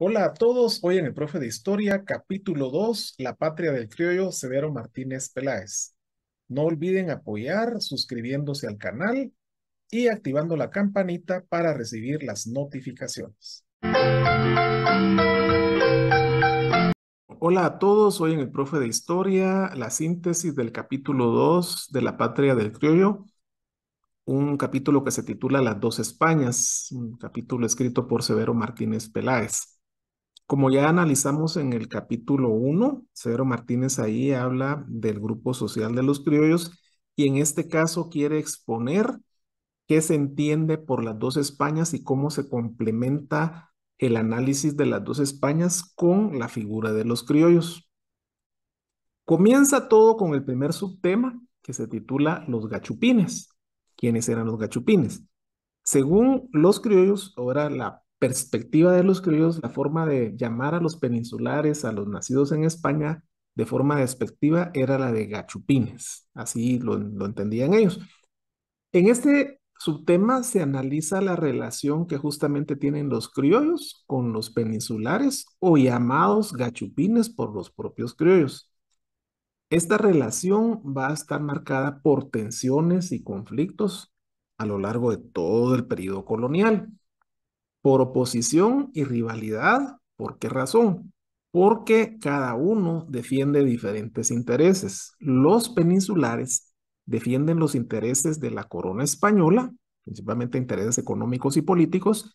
Hola a todos, hoy en el Profe de Historia, capítulo 2, La Patria del Criollo, Severo Martínez Peláez. No olviden apoyar suscribiéndose al canal y activando la campanita para recibir las notificaciones. Hola a todos, hoy en el Profe de Historia, la síntesis del capítulo 2 de La Patria del Criollo, un capítulo que se titula Las dos Españas, un capítulo escrito por Severo Martínez Peláez. Como ya analizamos en el capítulo 1, Cedro Martínez ahí habla del grupo social de los criollos y en este caso quiere exponer qué se entiende por las dos Españas y cómo se complementa el análisis de las dos Españas con la figura de los criollos. Comienza todo con el primer subtema que se titula Los gachupines. ¿Quiénes eran los gachupines? Según los criollos, ahora la perspectiva de los criollos, la forma de llamar a los peninsulares, a los nacidos en España, de forma despectiva, era la de gachupines. Así lo, entendían ellos. En este subtema se analiza la relación que justamente tienen los criollos con los peninsulares o llamados gachupines por los propios criollos. Esta relación va a estar marcada por tensiones y conflictos a lo largo de todo el periodo colonial por oposición y rivalidad. ¿Por qué razón? Porque cada uno defiende diferentes intereses. Los peninsulares defienden los intereses de la corona española, principalmente intereses económicos y políticos,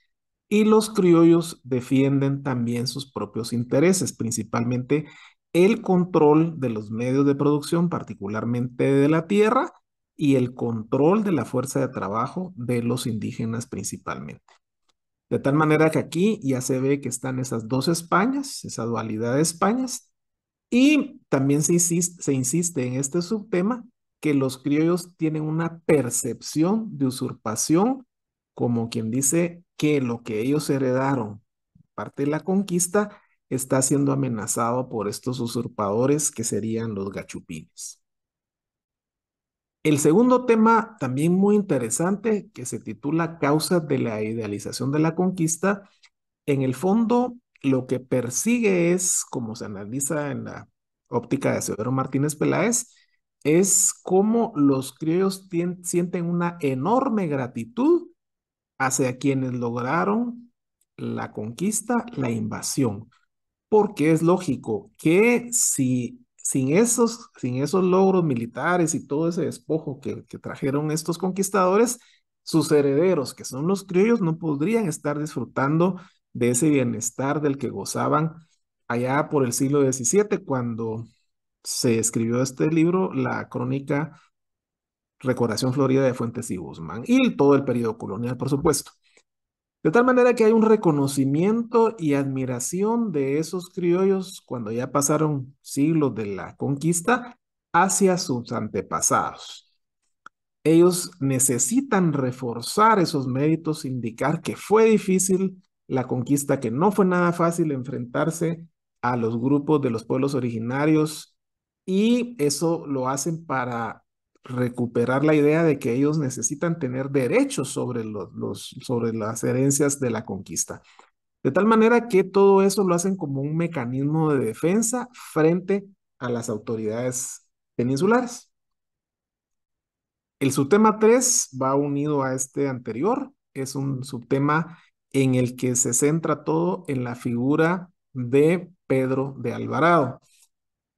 y los criollos defienden también sus propios intereses, principalmente el control de los medios de producción, particularmente de la tierra, y el control de la fuerza de trabajo de los indígenas principalmente. De tal manera que aquí ya se ve que están esas dos Españas, esa dualidad de Españas, y también se insiste, en este subtema que los criollos tienen una percepción de usurpación, como quien dice que lo que ellos heredaron, parte de la conquista, está siendo amenazado por estos usurpadores que serían los gachupines. El segundo tema, también muy interesante, que se titula Causas de la idealización de la conquista, en el fondo lo que persigue es, como se analiza en la óptica de Severo Martínez Peláez, es cómo los criollos sienten una enorme gratitud hacia quienes lograron la conquista, la invasión, porque es lógico que si sin esos, sin esos logros militares y todo ese despojo que, que trajeron estos conquistadores, sus herederos, que son los criollos, no podrían estar disfrutando de ese bienestar del que gozaban allá por el siglo XVII, cuando se escribió este libro, la crónica Recordación Florida de Fuentes y Guzmán, y todo el periodo colonial, por supuesto. De tal manera que hay un reconocimiento y admiración de esos criollos cuando ya pasaron siglos de la conquista hacia sus antepasados. Ellos necesitan reforzar esos méritos, indicar que fue difícil la conquista, que no fue nada fácil enfrentarse a los grupos de los pueblos originarios y eso lo hacen para recuperar la idea de que ellos necesitan tener derechos sobre, los, sobre las herencias de la conquista. De tal manera que todo eso lo hacen como un mecanismo de defensa frente a las autoridades peninsulares. El subtema 3 va unido a este anterior, es un subtema en el que se centra todo en la figura de Pedro de Alvarado.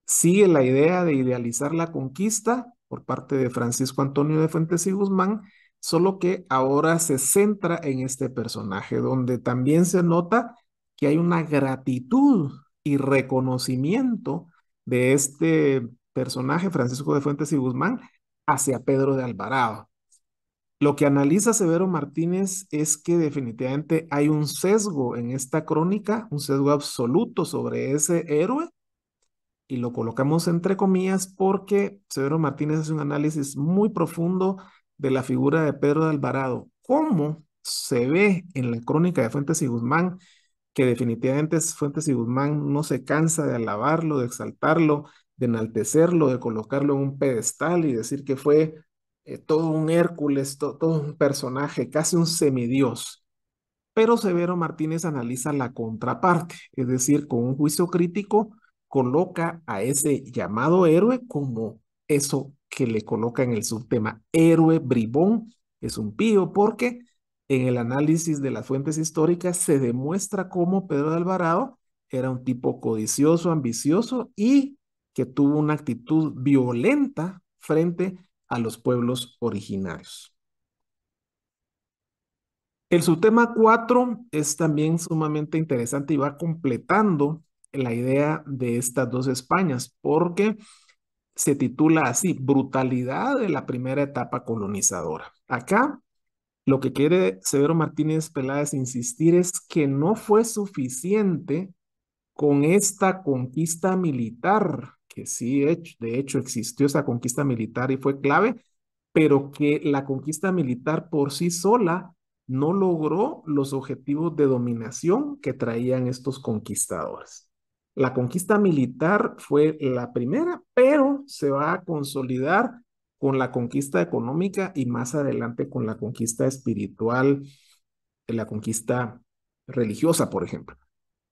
Sigue la idea de idealizar la conquista por parte de Francisco Antonio de Fuentes y Guzmán, solo que ahora se centra en este personaje, donde también se nota que hay una gratitud y reconocimiento de este personaje, Francisco de Fuentes y Guzmán, hacia Pedro de Alvarado. Lo que analiza Severo Martínez es que definitivamente hay un sesgo en esta crónica, un sesgo absoluto sobre ese héroe y lo colocamos entre comillas porque Severo Martínez hace un análisis muy profundo de la figura de Pedro de Alvarado, cómo se ve en la crónica de Fuentes y Guzmán, que definitivamente Fuentes y Guzmán no se cansa de alabarlo, de exaltarlo, de enaltecerlo, de colocarlo en un pedestal y decir que fue eh, todo un Hércules, todo un personaje, casi un semidios. Pero Severo Martínez analiza la contraparte, es decir, con un juicio crítico, coloca a ese llamado héroe como eso que le coloca en el subtema héroe bribón, es un pío, porque en el análisis de las fuentes históricas se demuestra cómo Pedro de Alvarado era un tipo codicioso, ambicioso y que tuvo una actitud violenta frente a los pueblos originarios. El subtema 4 es también sumamente interesante y va completando la idea de estas dos Españas, porque se titula así, brutalidad de la primera etapa colonizadora. Acá lo que quiere Severo Martínez Peláez insistir es que no fue suficiente con esta conquista militar, que sí, de hecho existió esa conquista militar y fue clave, pero que la conquista militar por sí sola no logró los objetivos de dominación que traían estos conquistadores. La conquista militar fue la primera, pero se va a consolidar con la conquista económica y más adelante con la conquista espiritual, la conquista religiosa, por ejemplo.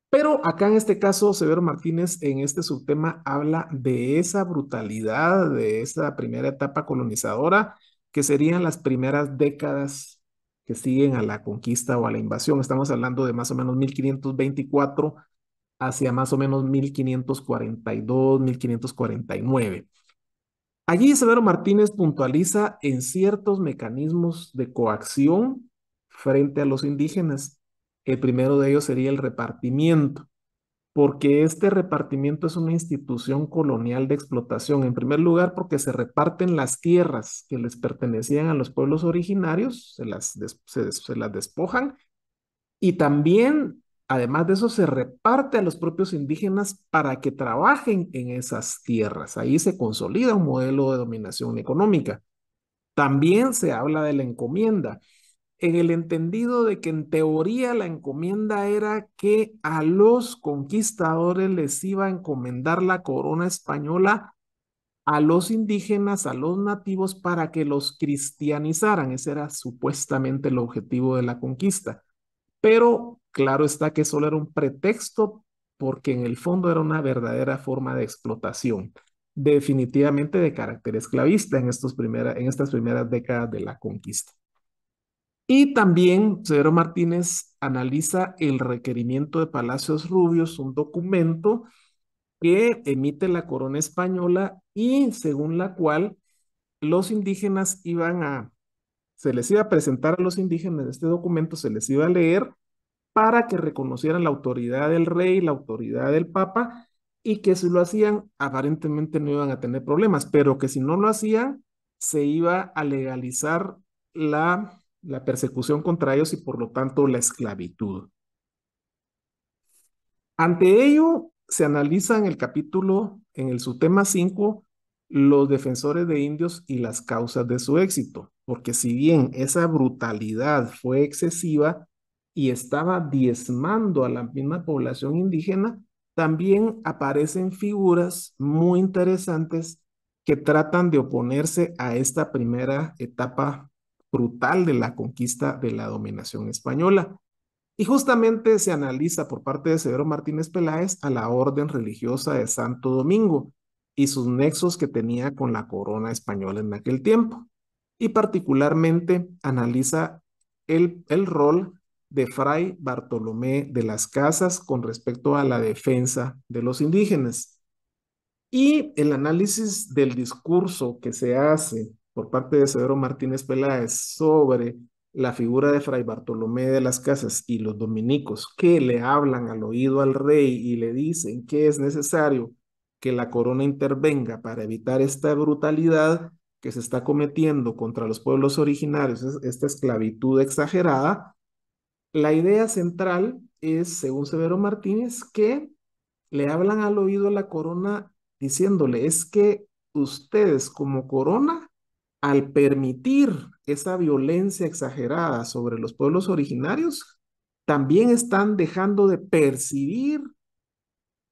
Pero acá en este caso, Severo Martínez en este subtema habla de esa brutalidad, de esa primera etapa colonizadora, que serían las primeras décadas que siguen a la conquista o a la invasión. Estamos hablando de más o menos 1524 hacia más o menos 1542, 1549. Allí Severo Martínez puntualiza en ciertos mecanismos de coacción frente a los indígenas. El primero de ellos sería el repartimiento, porque este repartimiento es una institución colonial de explotación. En primer lugar, porque se reparten las tierras que les pertenecían a los pueblos originarios, se las, se las despojan, y también Además de eso, se reparte a los propios indígenas para que trabajen en esas tierras. Ahí se consolida un modelo de dominación económica. También se habla de la encomienda, en el entendido de que en teoría la encomienda era que a los conquistadores les iba a encomendar la corona española a los indígenas, a los nativos, para que los cristianizaran. Ese era supuestamente el objetivo de la conquista. Pero Claro está que solo era un pretexto porque en el fondo era una verdadera forma de explotación, definitivamente de carácter esclavista en, estos primera, en estas primeras décadas de la conquista. Y también Severo Martínez analiza el requerimiento de Palacios Rubios, un documento que emite la corona española y según la cual los indígenas iban a, se les iba a presentar a los indígenas este documento, se les iba a leer para que reconocieran la autoridad del rey, la autoridad del papa, y que si lo hacían, aparentemente no iban a tener problemas, pero que si no lo hacían, se iba a legalizar la, la persecución contra ellos y por lo tanto la esclavitud. Ante ello, se analiza en el capítulo, en el subtema 5, los defensores de indios y las causas de su éxito, porque si bien esa brutalidad fue excesiva, y estaba diezmando a la misma población indígena, también aparecen figuras muy interesantes que tratan de oponerse a esta primera etapa brutal de la conquista de la dominación española. Y justamente se analiza por parte de Severo Martínez Peláez a la orden religiosa de Santo Domingo y sus nexos que tenía con la corona española en aquel tiempo. Y particularmente analiza el, el rol de Fray Bartolomé de las Casas con respecto a la defensa de los indígenas. Y el análisis del discurso que se hace por parte de Severo Martínez Peláez sobre la figura de Fray Bartolomé de las Casas y los dominicos que le hablan al oído al rey y le dicen que es necesario que la corona intervenga para evitar esta brutalidad que se está cometiendo contra los pueblos originarios, esta esclavitud exagerada, la idea central es, según Severo Martínez, que le hablan al oído a la corona diciéndole, es que ustedes como corona, al permitir esa violencia exagerada sobre los pueblos originarios, también están dejando de percibir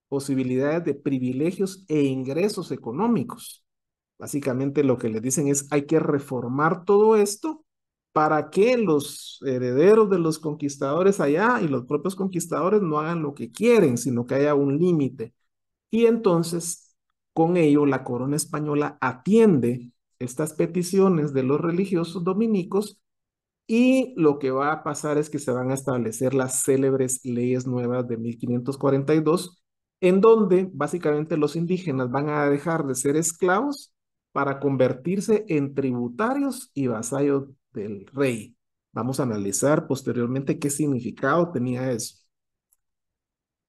posibilidades de privilegios e ingresos económicos. Básicamente lo que les dicen es hay que reformar todo esto para que los herederos de los conquistadores allá y los propios conquistadores no hagan lo que quieren, sino que haya un límite. Y entonces, con ello, la corona española atiende estas peticiones de los religiosos dominicos y lo que va a pasar es que se van a establecer las célebres leyes nuevas de 1542, en donde básicamente los indígenas van a dejar de ser esclavos para convertirse en tributarios y vasallos del rey. Vamos a analizar posteriormente qué significado tenía eso.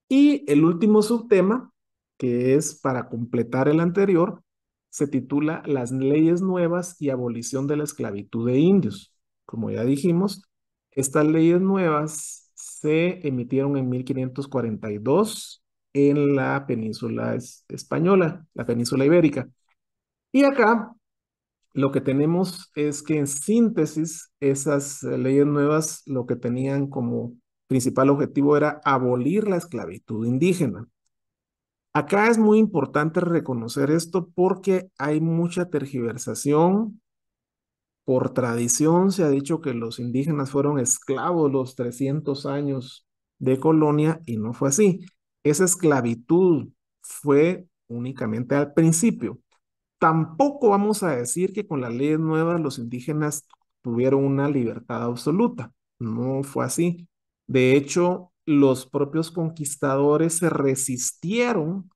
Y el último subtema, que es para completar el anterior, se titula Las leyes nuevas y abolición de la esclavitud de indios. Como ya dijimos, estas leyes nuevas se emitieron en 1542 en la península española, la península ibérica. Y acá lo que tenemos es que en síntesis esas eh, leyes nuevas lo que tenían como principal objetivo era abolir la esclavitud indígena. Acá es muy importante reconocer esto porque hay mucha tergiversación. Por tradición se ha dicho que los indígenas fueron esclavos los 300 años de colonia y no fue así. Esa esclavitud fue únicamente al principio. Tampoco vamos a decir que con las leyes nuevas los indígenas tuvieron una libertad absoluta. No fue así. De hecho, los propios conquistadores se resistieron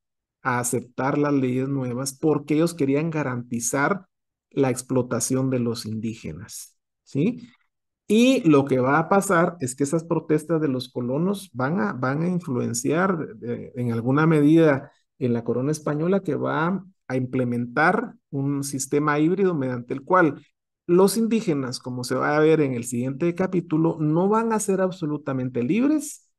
a aceptar las leyes nuevas porque ellos querían garantizar la explotación de los indígenas, ¿sí? Y lo que va a pasar es que esas protestas de los colonos van a, van a influenciar eh, en alguna medida en la corona española que va a implementar un sistema híbrido mediante el cual los indígenas, como se va a ver en el siguiente capítulo, no van a ser absolutamente libres,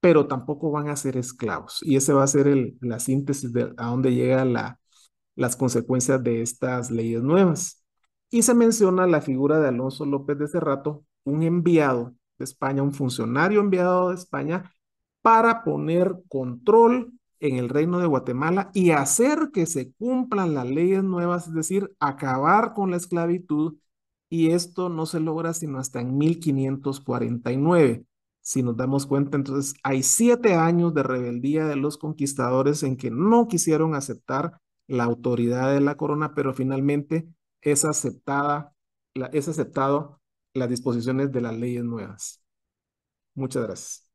pero tampoco van a ser esclavos. Y ese va a ser el, la síntesis de a dónde llegan la, las consecuencias de estas leyes nuevas. Y se menciona la figura de Alonso López de Cerrato, un enviado de España, un funcionario enviado de España, para poner control en el reino de Guatemala y hacer que se cumplan las leyes nuevas, es decir, acabar con la esclavitud. Y esto no se logra sino hasta en 1549. Si nos damos cuenta, entonces hay siete años de rebeldía de los conquistadores en que no quisieron aceptar la autoridad de la corona, pero finalmente es aceptada, la, es aceptado las disposiciones de las leyes nuevas. Muchas gracias.